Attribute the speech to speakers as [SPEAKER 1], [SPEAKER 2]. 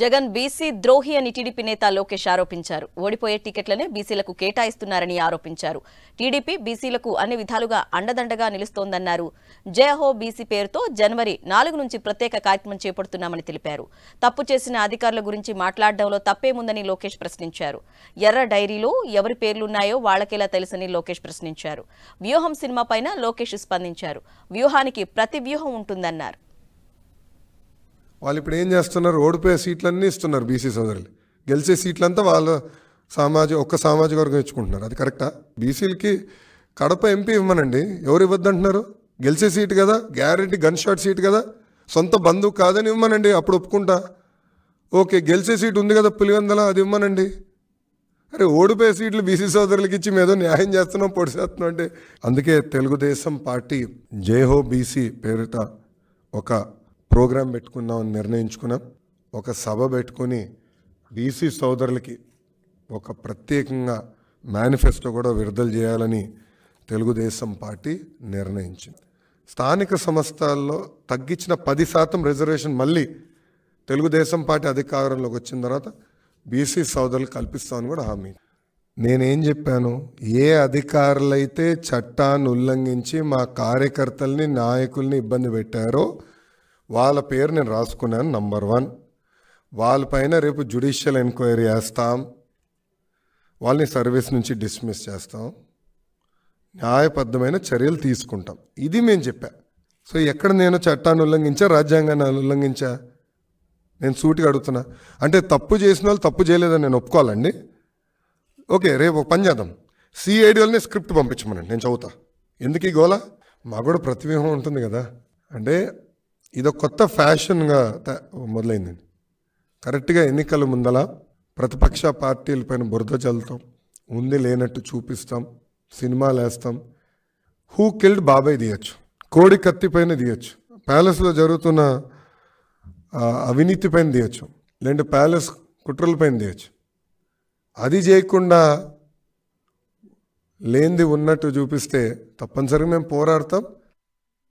[SPEAKER 1] Jagan BC ద్రోహి అని TDP నేత లోకేష్ ఆరోపించారు ఓడిపోయే టికెట్లనే బీసీలకు కేటాయిస్తున్నారని ఆరోపించారు టీడీపీ బీసీలకు అన్ని విధాలుగా అండదండగా నిలుస్తోందన్నారు జయహో బీసీ పేరుతో జనవరి నాలుగు నుంచి ప్రత్యేక కార్యక్రమం చేపడుతున్నామని తెలిపారు తప్పు చేసిన అధికారుల గురించి మాట్లాడడంలో తప్పేముందని లోకేష్ ప్రశ్నించారు ఎర్ర డైరీలో ఎవరి పేర్లున్నాయో వాళ్లకేలా తెలుసని లోకేష్ ప్రశ్నించారు వ్యూహం సినిమా పైన లోకేష్ స్పందించారు వ్యూహానికి ప్రతి వ్యూహం ఉంటుందన్నారు
[SPEAKER 2] వాళ్ళు ఇప్పుడు ఏం చేస్తున్నారు ఓడిపోయే సీట్లన్నీ ఇస్తున్నారు బీసీ సోదరులు గెలిచే సీట్లంతా వాళ్ళ సామాజిక ఒక్క సామాజిక వర్గం ఇచ్చుకుంటున్నారు అది కరెక్టా బీసీలకి కడప ఎంపీ ఇవ్వమనండి ఎవరు ఇవ్వద్దంటున్నారు గెలిచే సీటు కదా గ్యారెంటీ గన్ షాట్ సీట్ కదా సొంత బంధువు కాదని ఇవ్వమనండి అప్పుడు ఒప్పుకుంటా ఓకే గెలిచే సీటు ఉంది కదా పులివెందల అది ఇవ్వమనండి అరే ఓడిపోయే సీట్లు బీసీ సోదరులకి ఇచ్చి మేదో న్యాయం చేస్తున్నాం పొడిసేస్తున్నాం అంటే అందుకే తెలుగుదేశం పార్టీ జేహో బీసీ పేరిట ఒక ప్రోగ్రాం అని నిర్ణయించుకున్నాం ఒక సభ పెట్టుకొని బీసీ సోదరులకి ఒక ప్రత్యేకంగా మేనిఫెస్టో కూడా విడుదల చేయాలని తెలుగుదేశం పార్టీ నిర్ణయించింది స్థానిక సంస్థల్లో తగ్గించిన పది శాతం రిజర్వేషన్ మళ్ళీ తెలుగుదేశం పార్టీ అధికారంలోకి వచ్చిన తర్వాత బీసీ సోదరులు కల్పిస్తామని కూడా హామీ నేనేం చెప్పాను ఏ అధికారులైతే చట్టాన్ని ఉల్లంఘించి మా కార్యకర్తల్ని నాయకుల్ని ఇబ్బంది పెట్టారో వాళ్ళ పేరు నేను రాసుకున్నాను నంబర్ వన్ వాళ్ళపైన రేపు జ్యుడిషియల్ ఎంక్వైరీ చేస్తాం వాళ్ళని సర్వీస్ నుంచి డిస్మిస్ చేస్తాం న్యాయబద్ధమైన చర్యలు తీసుకుంటాం ఇది మేము చెప్పా సో ఎక్కడ నేను చట్టాన్ని ఉల్లంఘించా రాజ్యాంగాన్ని ఉల్లంఘించా నేను సూటిగా అడుగుతున్నా అంటే తప్పు చేసిన వాళ్ళు తప్పు చేయలేదని నేను ఒప్పుకోవాలండి ఓకే రేపు పని చేద్దాం సిఐడి వాళ్ళని స్క్రిప్ట్ పంపించమనండి నేను చదువుతా ఎందుకు ఈ గోళ మాకు కూడా ప్రతివ్యూహం ఉంటుంది కదా అంటే ఇదొక కొత్త ఫ్యాషన్గా మొదలైందండి కరెక్ట్గా ఎన్నికల ముందల ప్రతిపక్ష పార్టీలపైన బురద చల్లుతాం ఉంది లేనట్టు చూపిస్తాం సినిమాలు వేస్తాం హూ కిల్డ్ బాబాయ్ తీయచ్చు కోడి కత్తి పైన తీయచ్చు ప్యాలెస్లో జరుగుతున్న అవినీతి పైన తీయచ్చు లేదంటే ప్యాలెస్ కుట్రల పైన తీయచ్చు అది చేయకుండా లేనిది ఉన్నట్టు చూపిస్తే తప్పనిసరిగా మేము పోరాడతాం